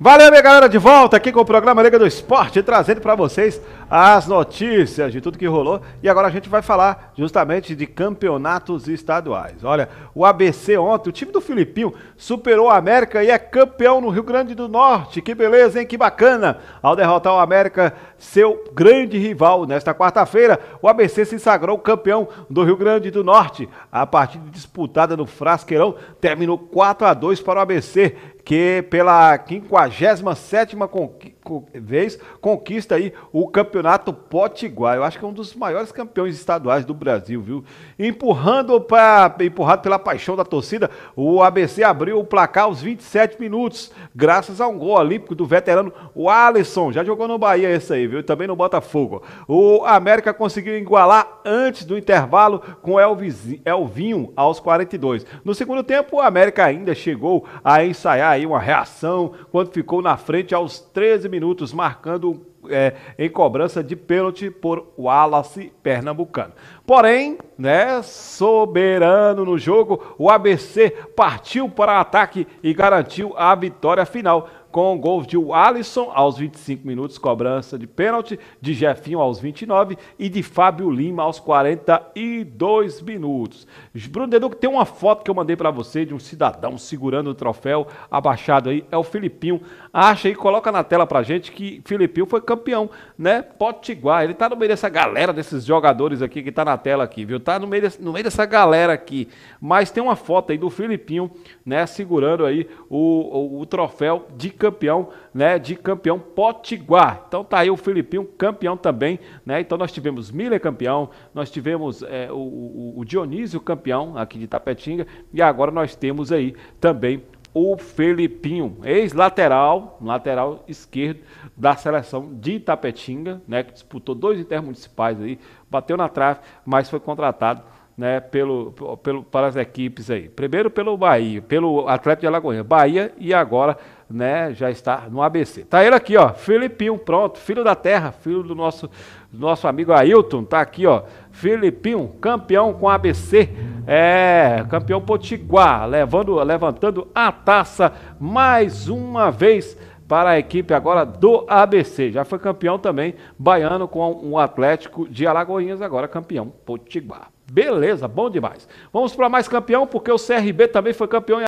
Valeu, minha galera, de volta aqui com o programa Liga do Esporte, trazendo para vocês as notícias de tudo que rolou. E agora a gente vai falar justamente de campeonatos estaduais. Olha, o ABC ontem, o time do Filipinho superou o América e é campeão no Rio Grande do Norte. Que beleza, hein? Que bacana! Ao derrotar o América, seu grande rival nesta quarta-feira, o ABC se sagrou campeão do Rio Grande do Norte. A partida disputada no Frasqueirão terminou 4 a 2 para o ABC que pela 57 conquista vez conquista aí o Campeonato Potiguar. Eu acho que é um dos maiores campeões estaduais do Brasil, viu? Empurrando pra, empurrado pela paixão da torcida, o ABC abriu o placar aos 27 minutos, graças a um gol olímpico do veterano o Alisson. Já jogou no Bahia esse aí, viu? também no Botafogo. O América conseguiu igualar antes do intervalo com Elvis, Elvinho aos 42. No segundo tempo, o América ainda chegou a ensaiar aí uma reação quando ficou na frente aos 13 minutos minutos, marcando é, em cobrança de pênalti por Wallace Pernambucano. Porém, né, soberano no jogo, o ABC partiu para ataque e garantiu a vitória final com gols de Alisson aos 25 minutos, cobrança de pênalti, de Jefinho aos 29 e de Fábio Lima aos 42 minutos. Bruno Deduc, tem uma foto que eu mandei para você de um cidadão segurando o troféu abaixado aí, é o Filipinho. Acha aí, coloca na tela para gente que Filipinho foi campeão campeão, né? Potiguar, ele está no meio dessa galera desses jogadores aqui que está na tela aqui, viu? Está no meio, desse, no meio dessa galera aqui. Mas tem uma foto aí do Filipinho, né? Segurando aí o, o, o troféu de campeão, né? De campeão Potiguar. Então tá aí o Filipinho campeão também, né? Então nós tivemos Miller campeão, nós tivemos é, o, o, o Dionísio campeão aqui de Tapetinga e agora nós temos aí também o Felipinho, ex-lateral, lateral esquerdo da seleção de Itapetinga, né, que disputou dois intermunicipais aí, bateu na trave, mas foi contratado né, pelo, pelo, para as equipes aí. Primeiro pelo Bahia, pelo Atlético de Alagoinha. Bahia e agora né, já está no ABC. Tá ele aqui, ó, Filipinho, pronto, filho da terra, filho do nosso, nosso amigo Ailton, tá aqui, ó. Filipinho, campeão com ABC, é, campeão potiguar, levando, levantando a taça mais uma vez para a equipe agora do ABC. Já foi campeão também, baiano com o um Atlético de Alagoinhas, agora campeão Potiguar. Beleza, bom demais. Vamos para mais campeão, porque o CRB também foi campeão. Em